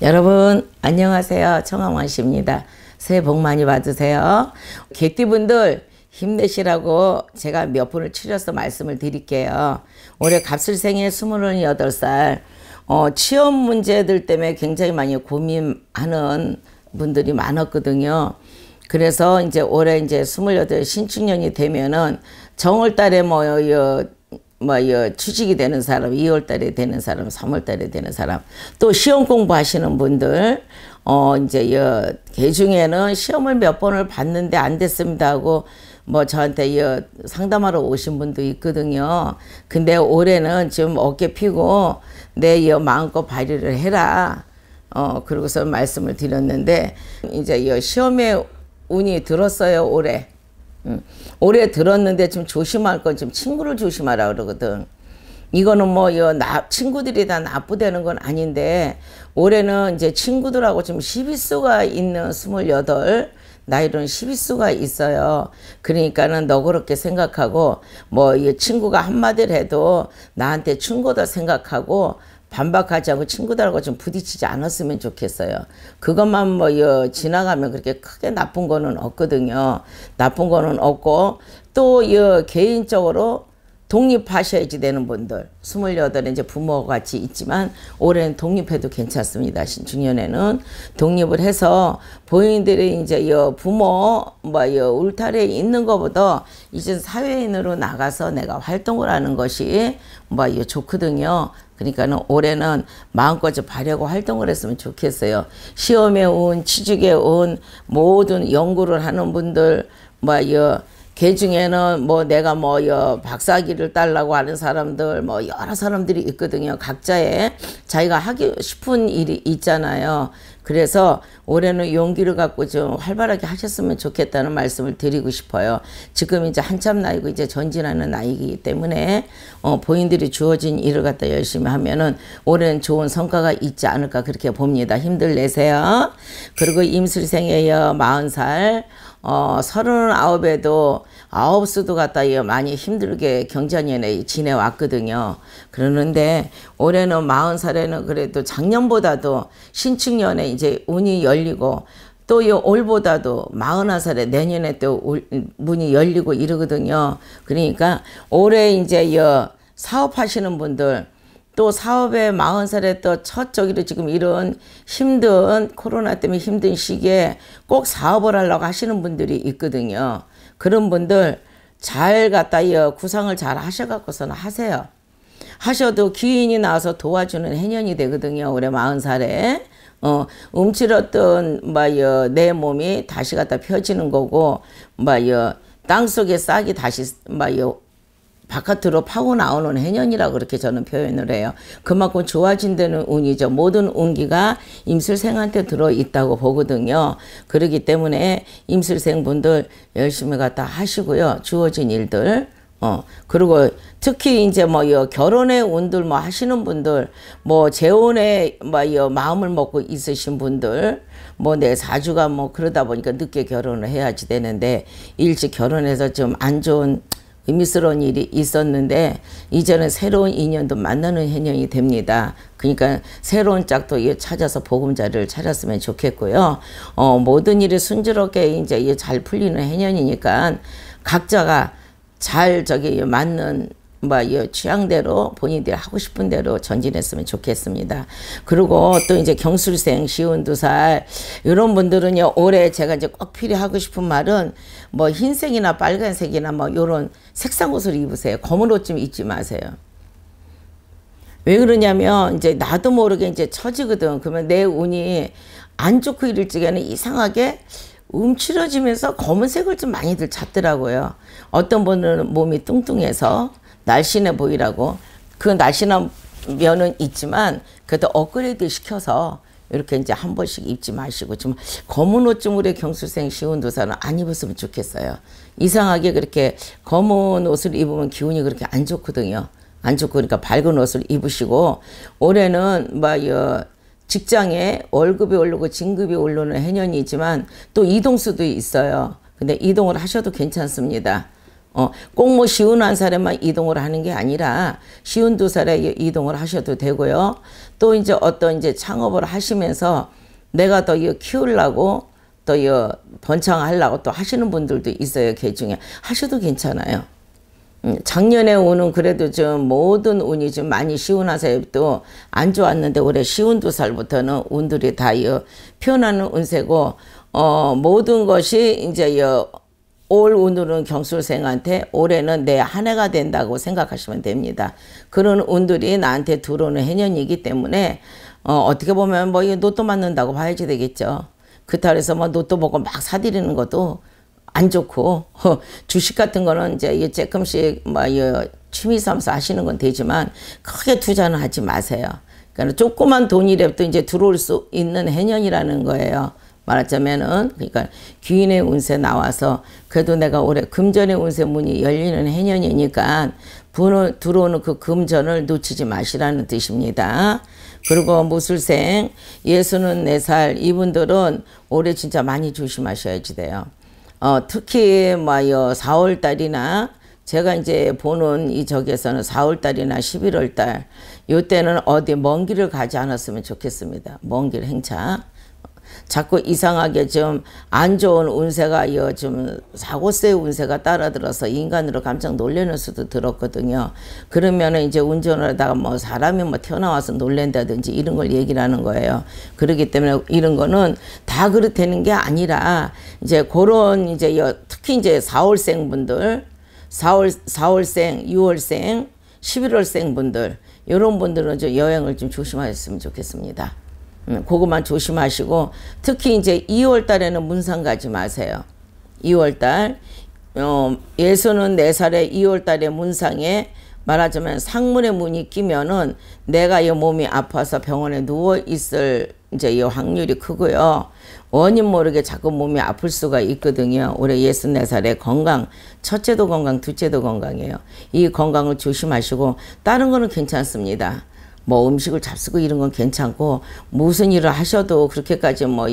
여러분 안녕하세요. 청아원씨입니다. 새해 복 많이 받으세요. 개띠분들 힘내시라고 제가 몇 분을 추려서 말씀을 드릴게요. 올해 갑술생의 28살 어, 취업 문제들 때문에 굉장히 많이 고민하는 분들이 많았거든요. 그래서 이제 올해 이제 28 신축년이 되면은 정월 달에 뭐 어, 어, 뭐이 취직이 되는 사람, 2월 달에 되는 사람, 3월 달에 되는 사람, 또 시험 공부하시는 분들, 어 이제 여개 중에는 시험을 몇 번을 봤는데 안 됐습니다 하고 뭐 저한테 여 상담하러 오신 분도 있거든요. 근데 올해는 지금 어깨 피고 내여 마음껏 발휘를 해라. 어 그러고서 말씀을 드렸는데 이제 여 시험에 운이 들었어요 올해. 음. 올해 들었는데 좀 조심할 건 좀 친구를 조심하라 그러거든. 이거는 뭐, 여, 나, 친구들이 다 납부되는 건 아닌데, 올해는 이제 친구들하고 좀 시비수가 있는 스물여덟, 나이로는 시비수가 있어요. 그러니까는 너그럽게 생각하고, 뭐, 이 친구가 한마디를 해도 나한테 충고다 생각하고, 반박하지 않고 친구들하고 좀 부딪히지 않았으면 좋겠어요. 그것만 뭐 여, 지나가면 그렇게 크게 나쁜 거는 없거든요. 나쁜 거는 없고 또 여, 개인적으로 독립하셔야지 되는 분들 28에 이제 부모와 같이 있지만 올해는 독립해도 괜찮습니다. 신중년에는 독립을 해서 본인들이 이제 여 부모 뭐여 울타리에 있는 것보다 이제 사회인으로 나가서 내가 활동을 하는 것이 뭐여 좋거든요. 그러니까는 올해는 마음껏 바려고 활동을 했으면 좋겠어요. 시험에 온 취직에 온 모든 연구를 하는 분들 뭐여 걔 그 중에는 뭐 내가 뭐 여 박사학위를 딸라고 하는 사람들 뭐 여러 사람들이 있거든요. 각자의 자기가 하기 싶은 일이 있잖아요. 그래서 올해는 용기를 갖고 좀 활발하게 하셨으면 좋겠다는 말씀을 드리고 싶어요. 지금 이제 한참 나이고 이제 전진하는 나이기 때문에 어, 본인들이 주어진 일을 갖다 열심히 하면은 올해는 좋은 성과가 있지 않을까 그렇게 봅니다. 힘들 내세요. 그리고 임술생이에요. 40살. 어, 39에도 아홉 수도 갖다 많이 힘들게 경자년에 지내왔거든요. 그러는데 올해는 마흔 살에는 그래도 작년보다도 신축년에 이제 운이 열리고 또 이 올보다도 41살에 내년에 또 문이 열리고 이러거든요. 그러니까 올해 이제 이 사업하시는 분들 또 사업에 마흔 살에또 첫 저기로 지금 이런 힘든 코로나 때문에 힘든 시기에 꼭 사업을 하려고 하시는 분들이 있거든요. 그런 분들 잘 갖다 이어 구상을 잘 하셔갖고서는 하세요. 하셔도 귀인이 나와서 도와주는 해년이 되거든요. 올해 마흔 살에 어, 움츠렸던, 뭐, 내 몸이 다시 갖다 펴지는 거고, 뭐, 땅 속에 싹이 다시, 뭐, 바깥으로 파고 나오는 해년이라 그렇게 저는 표현을 해요. 그만큼 좋아진 다는 운이죠. 모든 운기가 임술생한테 들어있다고 보거든요. 그러기 때문에 임술생분들 열심히 갖다 하시고요. 주어진 일들. 어, 그리고 특히 이제 뭐, 이 결혼의 운들 뭐 하시는 분들, 뭐, 재혼의 뭐, 이 마음을 먹고 있으신 분들, 뭐, 내 사주가 뭐, 그러다 보니까 늦게 결혼을 해야지 되는데, 일찍 결혼해서 좀 안 좋은 의미스러운 일이 있었는데 이제는 새로운 인연도 만나는 해년이 됩니다. 그러니까 새로운 짝도 이 찾아서 보금자리를 차렸으면 좋겠고요. 어, 모든 일이 순조롭게 이제 잘 풀리는 해년이니까 각자가 잘 저기 맞는 뭐, 취향대로 본인들이 하고 싶은 대로 전진했으면 좋겠습니다. 그리고 또 이제 경술생, 시운두살, 이런 분들은요, 올해 제가 이제 꼭 필요하고 싶은 말은 뭐 흰색이나 빨간색이나 뭐 요런 색상 옷을 입으세요. 검은 옷 좀 입지 마세요. 왜 그러냐면 이제 나도 모르게 이제 처지거든. 그러면 내 운이 안 좋고 이럴 적에는 이상하게 움츠러지면서 검은색을 좀 많이들 찾더라고요. 어떤 분은 몸이 뚱뚱해서 날씬해 보이라고 그 날씬한 면은 있지만 그래도 업그레이드 시켜서 이렇게 이제 한 번씩 입지 마시고 좀 검은 옷좀 우리 경수생 시운도사는 안 입었으면 좋겠어요. 이상하게 그렇게 검은 옷을 입으면 기운이 그렇게 안 좋거든요. 안 좋고 그러니까 밝은 옷을 입으시고 올해는 뭐 어, 직장에 월급이 오르고 진급이 오르는 해년이지만 또 이동수도 있어요. 근데 이동을 하셔도 괜찮습니다. 어, 꼭뭐 쉬운 한 사람만 이동을 하는 게 아니라 쉬운 두 살에 이동을 하셔도 되고요. 또 이제 어떤 이제 창업을 하시면서 내가 더 이거 키우려고 또 이거 번창하려고 또 하시는 분들도 있어요. 개 중에. 하셔도 괜찮아요. 음, 작년에 운은 그래도 좀 모든 운이 좀 많이 쉬운 하세도 요안 좋았는데 올해 쉬운 두 살부터는 운들이 다 이, 어 표현하는 운세고, 어, 모든 것이 이제 이, 올 운들은 경술생한테 올해는 내 한 해가 된다고 생각하시면 됩니다. 그런 운들이 나한테 들어오는 해년이기 때문에 어, 떻게 보면 뭐 노또 맞는다고 봐야지 되겠죠. 그렇다 서뭐 노또 보고 막 사들이는 것도 안 좋고 주식 같은 거는 이제 조금씩 뭐 취미 삼아서 하시는 건 되지만 크게 투자는 하지 마세요. 그러니까 조그만 돈이라도 이제 들어올 수 있는 해년이라는 거예요. 말하자면은 그러니까 귀인의 운세 나와서 그래도 내가 올해 금전의 운세 문이 열리는 해년이니까 분을 들어오는 그 금전을 놓치지 마시라는 뜻입니다. 그리고 무술생 예수는 네살 이분들은 올해 진짜 많이 조심하셔야지 돼요. 어, 특히 뭐요 4월 달이나 제가 이제 보는 이 적에서는 4월 달이나 11월 달 요때는 어디 먼 길을 가지 않았으면 좋겠습니다. 먼 길 행차. 자꾸 이상하게 좀 안 좋은 운세가 이어 좀 사고세 운세가 따라들어서 인간으로 깜짝 놀래는 수도 들었거든요. 그러면은 이제 운전을 하다가 뭐 사람이 뭐 튀어나와서 놀랜다든지 이런 걸 얘기를 하는 거예요. 그러기 때문에 이런 거는 다 그렇다는 게 아니라 이제 그런 이제 특히 이제 4월생 분들 4월 4월생, 6월생, 11월생 분들 이런 분들은 좀 여행을 좀 조심하셨으면 좋겠습니다. 음, 그것만 조심하시고 특히 이제 2월 달에는 문상 가지 마세요. 2월 달 어, 예수는 4살에 2월 달에 문상에 말하자면 상문의 문이 끼면은 내가 이 몸이 아파서 병원에 누워 있을 이제 이 확률이 크고요. 원인 모르게 자꾸 몸이 아플 수가 있거든요. 올해 64살에 건강, 첫째도 건강, 둘째도 건강이에요. 이 건강을 조심하시고 다른 거는 괜찮습니다. 뭐 음식을 잡쓰고 이런 건 괜찮고 무슨 일을 하셔도 그렇게까지 뭐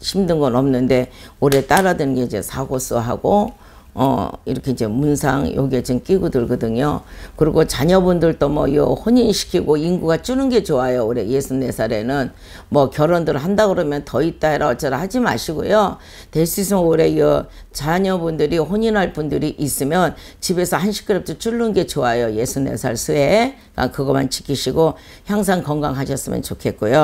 힘든 건 없는데 올해 따라드는 게 이제 사고써하고 어, 이렇게 이제 문상 요게 지금 끼고 들거든요. 그리고 자녀분들도 뭐 요 혼인시키고 인구가 주는 게 좋아요. 올해 6네살에는뭐 결혼들 한다 그러면 더 있다 해라 어쩌라 하지 마시고요. 될 수 있으면 올해 요 자녀분들이 혼인할 분들이 있으면 집에서 한 시끄럽도 줄는 게 좋아요. 6네살 수에. 아, 그것만 지키시고 항상 건강하셨으면 좋겠고요.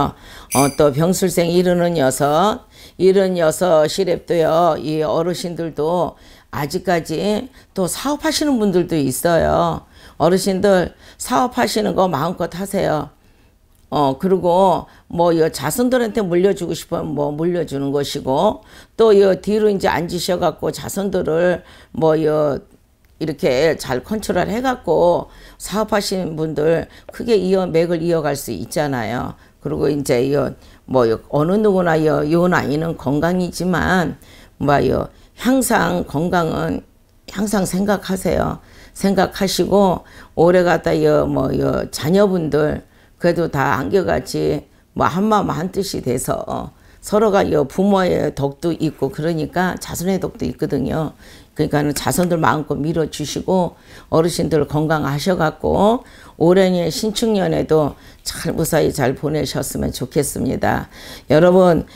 어, 또 병술생 이르는 여섯, 이른 여섯 시랩도요. 이 어르신들도 아직까지 또 사업하시는 분들도 있어요. 어르신들 사업하시는 거 마음껏 하세요. 어, 그리고 뭐여 자손들한테 물려주고 싶으면 뭐 물려주는 것이고 또여 뒤로 이제 앉으셔 갖고 자손들을 뭐여 이렇게 잘 컨트롤 해갖고 사업하시는 분들 크게 이어 맥을 이어갈 수 있잖아요. 그리고 이제 여뭐 어느 누구나 여이 나이는 건강이지만 뭐여 항상 건강은 항상 생각하세요. 생각하시고 오래가다 여뭐여 자녀분들 그래도 다 안겨같이 뭐 한마음 한뜻이 돼서 어, 서로가 여 부모의 덕도 있고 그러니까 자손의 덕도 있거든요. 그러니까는 자손들 마음껏 밀어주시고 어르신들 건강하셔갖고 올해의 신축년에도 잘 무사히 잘 보내셨으면 좋겠습니다. 여러분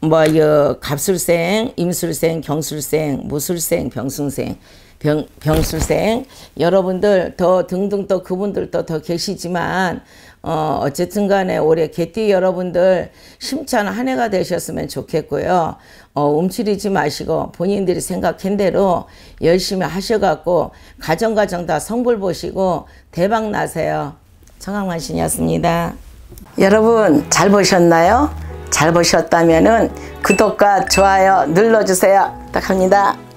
뭐여 갑술생, 임술생, 경술생, 무술생, 병순생, 병, 병술생 여러분들 더 등등 또 그분들도 더 계시지만 어, 어쨌든 간에 올해 개띠 여러분들 심찬 한 해가 되셨으면 좋겠고요. 어, 움츠리지 마시고 본인들이 생각한 대로 열심히 하셔갖고 가정가정 다 성불 보시고 대박 나세요. 청강만신이었습니다. 여러분 잘 보셨나요? 잘 보셨다면 구독과 좋아요 눌러주세요. 부탁합니다.